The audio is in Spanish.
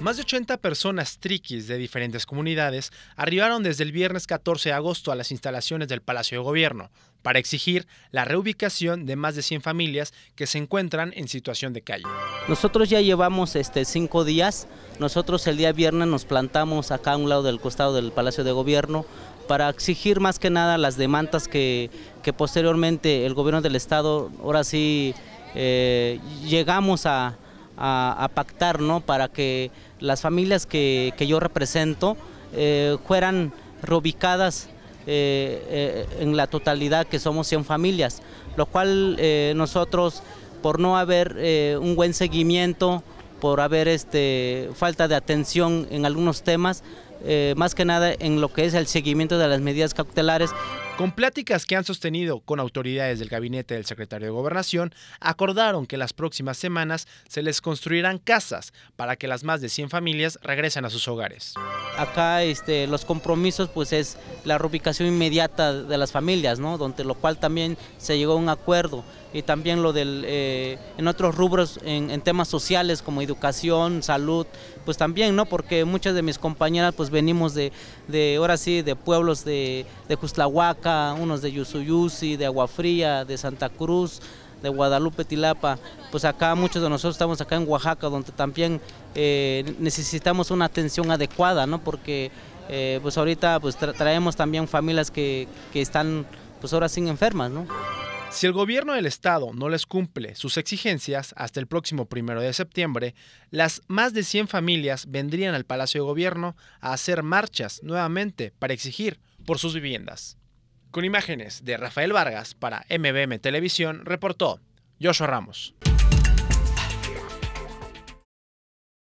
Más de 80 personas triquis de diferentes comunidades arribaron desde el viernes 14 de agosto a las instalaciones del Palacio de Gobierno para exigir la reubicación de más de 100 familias que se encuentran en situación de calle. Nosotros ya llevamos este, cinco días, nosotros el día viernes nos plantamos acá a un lado del costado del Palacio de Gobierno para exigir más que nada las demandas que, posteriormente el gobierno del estado, ahora sí eh, llegamos a, a, pactar para que las familias que, yo represento eh, fueran reubicadas eh, eh, en la totalidad que somos 100 familias, lo cual nosotros por no haber un buen seguimiento, por haber este, falta de atención en algunos temas, más que nada en lo que es el seguimiento de las medidas cautelares, con pláticas que han sostenido con autoridades del gabinete del secretario de Gobernación, acordaron que las próximas semanas se les construirán casas para que las más de 100 familias regresen a sus hogares. Acá este, los compromisos pues es la reubicación inmediata de las familias, Donde lo cual también se llegó a un acuerdo y también lo del eh, en otros rubros en, temas sociales como educación, salud, pues también, ¿no? Porque muchas de mis compañeras pues venimos de, ahora sí, de pueblos de, de unos de Yusuyusi, de Agua Fría, de Santa Cruz, de Guadalupe, Tilapa. Pues acá muchos de nosotros estamos acá en Oaxaca, donde también eh, necesitamos una atención adecuada, ¿no? Porque eh, pues ahorita pues traemos también familias que, están pues ahora sin enfermas, ¿no? Si el gobierno del estado no les cumple sus exigencias hasta el próximo primero de septiembre, las más de 100 familias vendrían al Palacio de Gobierno a hacer marchas nuevamente para exigir por sus viviendas. Con imágenes de Rafael Vargas para MBM Televisión, reportó Joshua Ramos.